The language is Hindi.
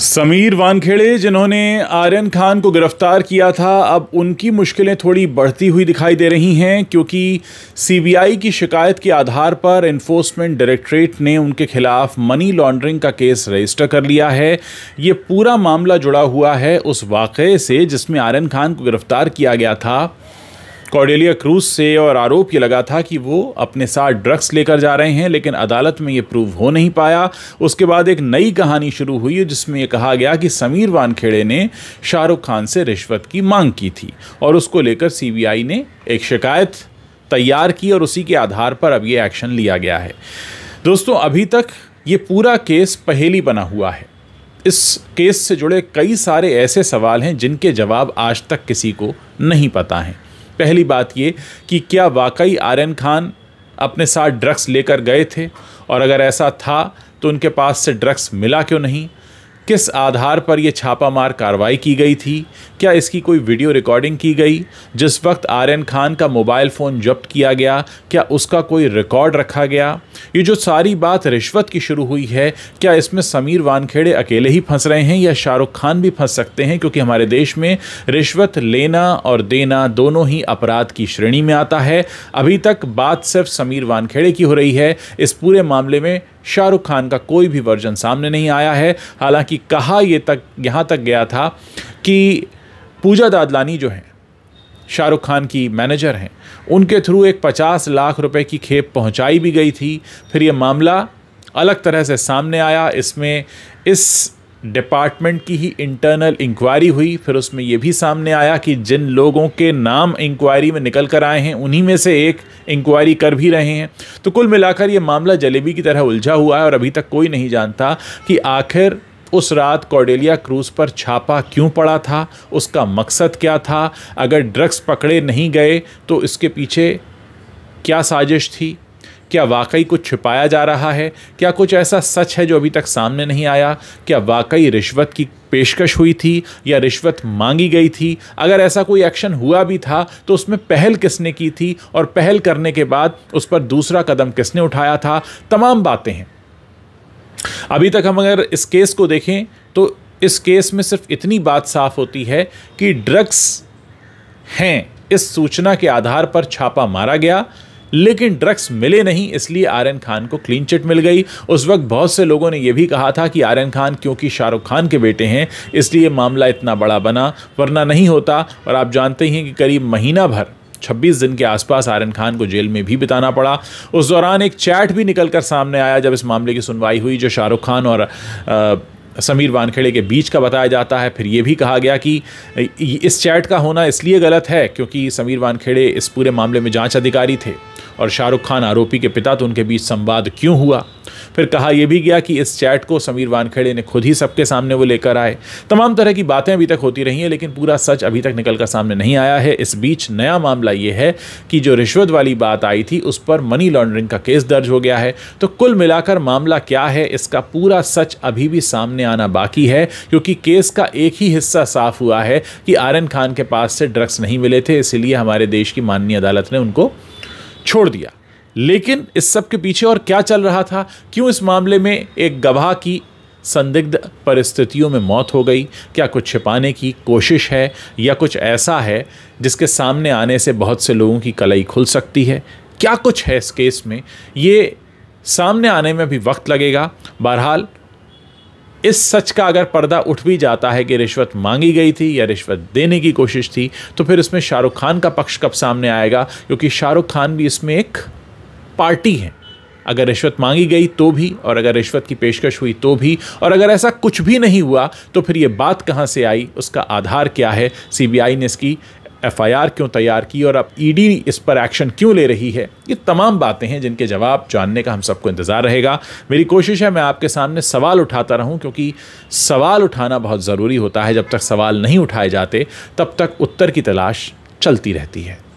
समीर वानखेड़े जिन्होंने आर्यन खान को गिरफ्तार किया था अब उनकी मुश्किलें थोड़ी बढ़ती हुई दिखाई दे रही हैं क्योंकि सीबीआई की शिकायत के आधार पर इन्फोर्समेंट डायरेक्टरेट ने उनके खिलाफ मनी लॉन्ड्रिंग का केस रजिस्टर कर लिया है ये पूरा मामला जुड़ा हुआ है उस वाक़े से जिसमें आर्यन खान को गिरफ्तार किया गया था कॉर्डेलिया क्रूज से और आरोप ये लगा था कि वो अपने साथ ड्रग्स लेकर जा रहे हैं लेकिन अदालत में ये प्रूव हो नहीं पाया उसके बाद एक नई कहानी शुरू हुई जिसमें ये कहा गया कि समीर वानखेड़े ने शाहरुख खान से रिश्वत की मांग की थी और उसको लेकर सीबीआई ने एक शिकायत तैयार की और उसी के आधार पर अब ये एक्शन लिया गया है दोस्तों अभी तक ये पूरा केस पहेली बना हुआ है इस केस से जुड़े कई सारे ऐसे सवाल हैं जिनके जवाब आज तक किसी को नहीं पता हैं पहली बात ये कि क्या वाकई आर्यन खान अपने साथ ड्रग्स लेकर गए थे और अगर ऐसा था तो उनके पास से ड्रग्स मिला क्यों नहीं किस आधार पर यह छापामार कार्रवाई की गई थी क्या इसकी कोई वीडियो रिकॉर्डिंग की गई जिस वक्त आर एन खान का मोबाइल फ़ोन जब्त किया गया क्या उसका कोई रिकॉर्ड रखा गया ये जो सारी बात रिश्वत की शुरू हुई है क्या इसमें समीर वानखेड़े अकेले ही फंस रहे हैं या शाहरुख खान भी फंस सकते हैं क्योंकि हमारे देश में रिश्वत लेना और देना दोनों ही अपराध की श्रेणी में आता है अभी तक बात सिर्फ समीर वानखेड़े की हो रही है इस पूरे मामले में शाहरुख खान का कोई भी वर्जन सामने नहीं आया है हालांकि कहा ये तक यहाँ तक गया था कि पूजा दादलानी जो हैं शाहरुख खान की मैनेजर हैं उनके थ्रू एक पचास लाख रुपए की खेप पहुंचाई भी गई थी फिर ये मामला अलग तरह से सामने आया इसमें इस डिपार्टमेंट की ही इंटरनल इंक्वायरी हुई फिर उसमें यह भी सामने आया कि जिन लोगों के नाम इंक्वायरी में निकल कर आए हैं उन्हीं में से एक इंक्वायरी कर भी रहे हैं तो कुल मिलाकर ये मामला जलेबी की तरह उलझा हुआ है और अभी तक कोई नहीं जानता कि आखिर उस रात कॉर्डेलिया क्रूज पर छापा क्यों पड़ा था उसका मकसद क्या था अगर ड्रग्स पकड़े नहीं गए तो इसके पीछे क्या साजिश थी क्या वाकई कुछ छिपाया जा रहा है क्या कुछ ऐसा सच है जो अभी तक सामने नहीं आया क्या वाकई रिश्वत की पेशकश हुई थी या रिश्वत मांगी गई थी अगर ऐसा कोई एक्शन हुआ भी था तो उसमें पहल किसने की थी और पहल करने के बाद उस पर दूसरा कदम किसने उठाया था तमाम बातें हैं अभी तक हम अगर इस केस को देखें तो इस केस में सिर्फ इतनी बात साफ होती है कि ड्रग्स हैं इस सूचना के आधार पर छापा मारा गया लेकिन ड्रग्स मिले नहीं इसलिए आर्यन खान को क्लीन चिट मिल गई उस वक्त बहुत से लोगों ने यह भी कहा था कि आर्यन खान क्योंकि शाहरुख खान के बेटे हैं इसलिए मामला इतना बड़ा बना वरना नहीं होता और आप जानते ही हैं कि करीब महीना भर 26 दिन के आसपास आर्यन खान को जेल में भी बिताना पड़ा उस दौरान एक चैट भी निकलकर सामने आया जब इस मामले की सुनवाई हुई जो शाहरुख खान और आ, समीर वानखेड़े के बीच का बताया जाता है फिर ये भी कहा गया कि इस चैट का होना इसलिए गलत है क्योंकि समीर वानखेड़े इस पूरे मामले में जांच अधिकारी थे और शाहरुख खान आरोपी के पिता तो उनके बीच संवाद क्यों हुआ फिर कहा यह भी गया कि इस चैट को समीर वानखेड़े ने खुद ही सबके सामने वो लेकर आए तमाम तरह की बातें अभी तक होती रही हैं लेकिन पूरा सच अभी तक निकल कर सामने नहीं आया है इस बीच नया मामला ये है कि जो रिश्वत वाली बात आई थी उस पर मनी लॉन्ड्रिंग का केस दर्ज हो गया है तो कुल मिलाकर मामला क्या है इसका पूरा सच अभी भी सामने आना बाकी है क्योंकि केस का एक ही हिस्सा साफ हुआ है कि आर्यन खान के पास से ड्रग्स नहीं मिले थे इसीलिए हमारे देश की माननीय अदालत ने उनको छोड़ दिया लेकिन इस सब के पीछे और क्या चल रहा था क्यों इस मामले में एक गवाह की संदिग्ध परिस्थितियों में मौत हो गई क्या कुछ छिपाने की कोशिश है या कुछ ऐसा है जिसके सामने आने से बहुत से लोगों की कलाई खुल सकती है क्या कुछ है इस केस में ये सामने आने में भी वक्त लगेगा बहरहाल इस सच का अगर पर्दा उठ भी जाता है कि रिश्वत मांगी गई थी या रिश्वत देने की कोशिश थी तो फिर इसमें शाहरुख खान का पक्ष कब सामने आएगा क्योंकि शाहरुख खान भी इसमें एक पार्टी है अगर रिश्वत मांगी गई तो भी और अगर रिश्वत की पेशकश हुई तो भी और अगर ऐसा कुछ भी नहीं हुआ तो फिर ये बात कहाँ से आई उसका आधार क्या है सीबीआई ने इसकी एफआईआर क्यों तैयार की और अब ईडी इस पर एक्शन क्यों ले रही है ये तमाम बातें हैं जिनके जवाब जानने का हम सबको इंतज़ार रहेगा मेरी कोशिश है मैं आपके सामने सवाल उठाता रहूं क्योंकि सवाल उठाना बहुत ज़रूरी होता है जब तक सवाल नहीं उठाए जाते तब तक उत्तर की तलाश चलती रहती है